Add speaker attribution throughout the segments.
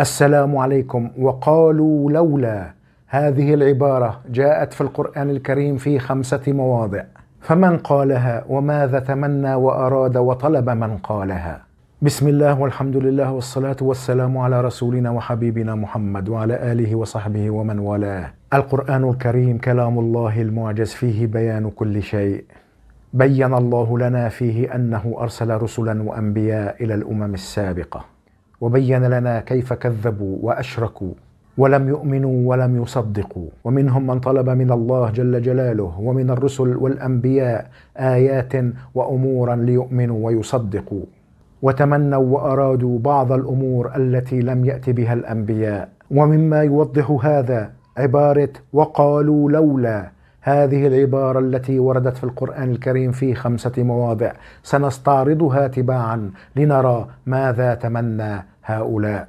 Speaker 1: السلام عليكم وقالوا لولا هذه العبارة جاءت في القرآن الكريم في خمسة مواضع فمن قالها وماذا تمنى وأراد وطلب من قالها بسم الله والحمد لله والصلاة والسلام على رسولنا وحبيبنا محمد وعلى آله وصحبه ومن والاه القرآن الكريم كلام الله المعجز فيه بيان كل شيء بين الله لنا فيه أنه أرسل رسلا وأنبياء إلى الأمم السابقة وبين لنا كيف كذبوا واشركوا ولم يؤمنوا ولم يصدقوا ومنهم من طلب من الله جل جلاله ومن الرسل والانبياء ايات وامورا ليؤمنوا ويصدقوا وتمنوا وارادوا بعض الامور التي لم يات بها الانبياء ومما يوضح هذا عباره وقالوا لولا هذه العبارة التي وردت في القرآن الكريم في خمسة مواضع سنستعرضها تباعا لنرى ماذا تمنى هؤلاء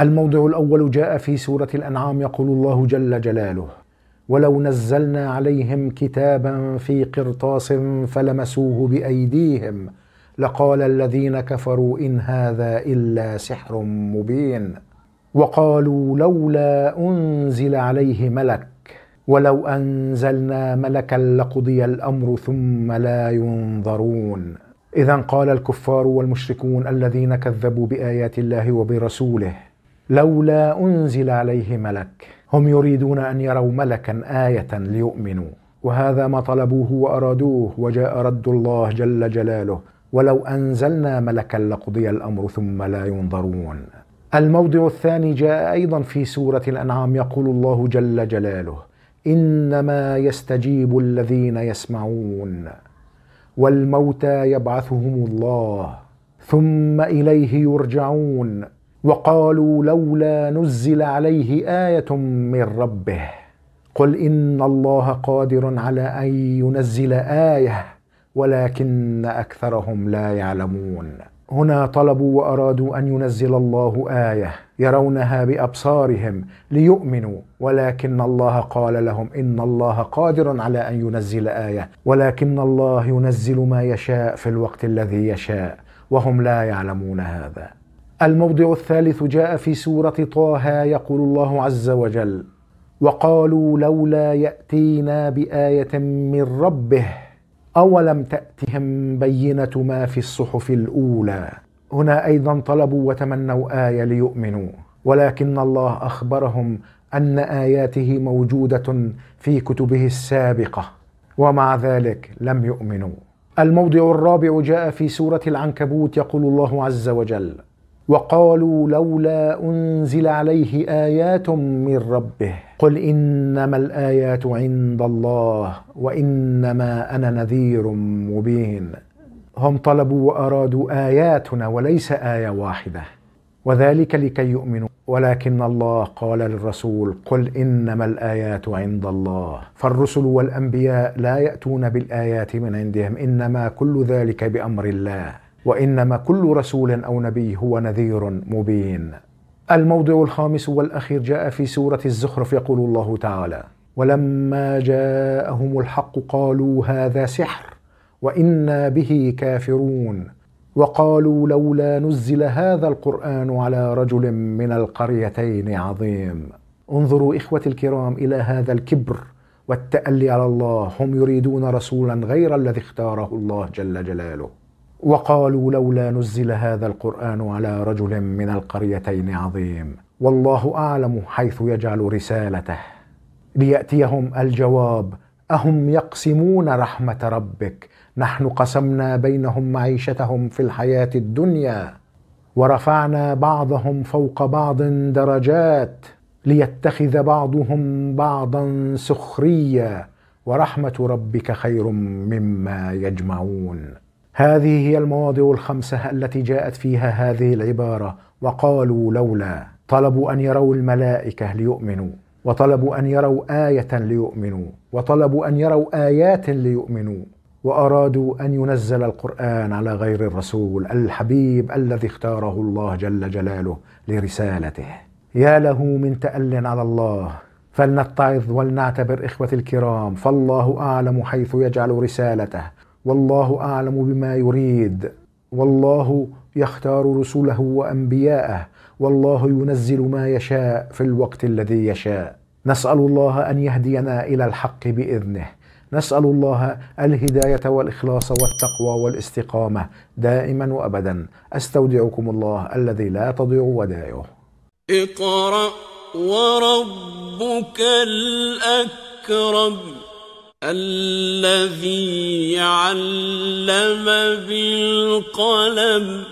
Speaker 1: الموضع الاول جاء في سوره الانعام يقول الله جل جلاله ولو نزلنا عليهم كتابا في قرطاس فلمسوه بايديهم لقال الذين كفروا ان هذا الا سحر مبين وقالوا لولا انزل عليه ملك ولو انزلنا ملكا لقضي الامر ثم لا ينظرون اذا قال الكفار والمشركون الذين كذبوا بايات الله وبرسوله لولا انزل عليه ملك هم يريدون ان يروا ملكا ايه ليؤمنوا وهذا ما طلبوه وارادوه وجاء رد الله جل جلاله ولو انزلنا ملكا لقضي الامر ثم لا ينظرون الموضع الثاني جاء ايضا في سوره الانعام يقول الله جل جلاله انما يستجيب الذين يسمعون والموتى يبعثهم الله ثم اليه يرجعون وقالوا لولا نزل عليه ايه من ربه قل ان الله قادر على ان ينزل ايه ولكن اكثرهم لا يعلمون هنا طلبوا وارادوا ان ينزل الله ايه يرونها بابصارهم ليؤمنوا ولكن الله قال لهم ان الله قادر على ان ينزل ايه ولكن الله ينزل ما يشاء في الوقت الذي يشاء وهم لا يعلمون هذا الموضع الثالث جاء في سوره طه يقول الله عز وجل وقالوا لولا ياتينا بايه من ربه أولم تأتهم بينة ما في الصحف الأولى هنا أيضا طلبوا وتمنوا آية ليؤمنوا ولكن الله أخبرهم أن آياته موجودة في كتبه السابقة ومع ذلك لم يؤمنوا الموضع الرابع جاء في سورة العنكبوت يقول الله عز وجل وقالوا لولا انزل عليه ايات من ربه قل انما الايات عند الله وانما انا نذير مبين هم طلبوا وارادوا اياتنا وليس ايه واحده وذلك لكي يؤمنوا ولكن الله قال للرسول قل انما الايات عند الله فالرسل والانبياء لا ياتون بالايات من عندهم انما كل ذلك بامر الله وانما كل رسول او نبي هو نذير مبين الموضع الخامس والاخير جاء في سوره الزخرف يقول الله تعالى ولما جاءهم الحق قالوا هذا سحر وانا به كافرون وقالوا لولا نزل هذا القران على رجل من القريتين عظيم انظروا اخوتي الكرام الى هذا الكبر والتالي على الله هم يريدون رسولا غير الذي اختاره الله جل جلاله وقالوا لولا نزل هذا القرآن على رجل من القريتين عظيم والله أعلم حيث يجعل رسالته ليأتيهم الجواب أهم يقسمون رحمة ربك نحن قسمنا بينهم معيشتهم في الحياة الدنيا ورفعنا بعضهم فوق بعض درجات ليتخذ بعضهم بعضا سخريا ورحمة ربك خير مما يجمعون هذه هي المواضع الخمسة التي جاءت فيها هذه العبارة وقالوا لولا طلبوا أن يروا الملائكة ليؤمنوا وطلبوا أن يروا آية ليؤمنوا وطلبوا أن يروا آيات ليؤمنوا وأرادوا أن ينزل القرآن على غير الرسول الحبيب الذي اختاره الله جل جلاله لرسالته يا له من تأل على الله فلنتعظ ولنعتبر إخوة الكرام فالله أعلم حيث يجعل رسالته والله اعلم بما يريد والله يختار رسله وانبياءه والله ينزل ما يشاء في الوقت الذي يشاء نسال الله ان يهدينا الى الحق باذنه نسال الله الهدايه والاخلاص والتقوى والاستقامه دائما وابدا استودعكم الله الذي لا تضيع ودائعه اقرا وربك الاكرم الذي علم بالقلم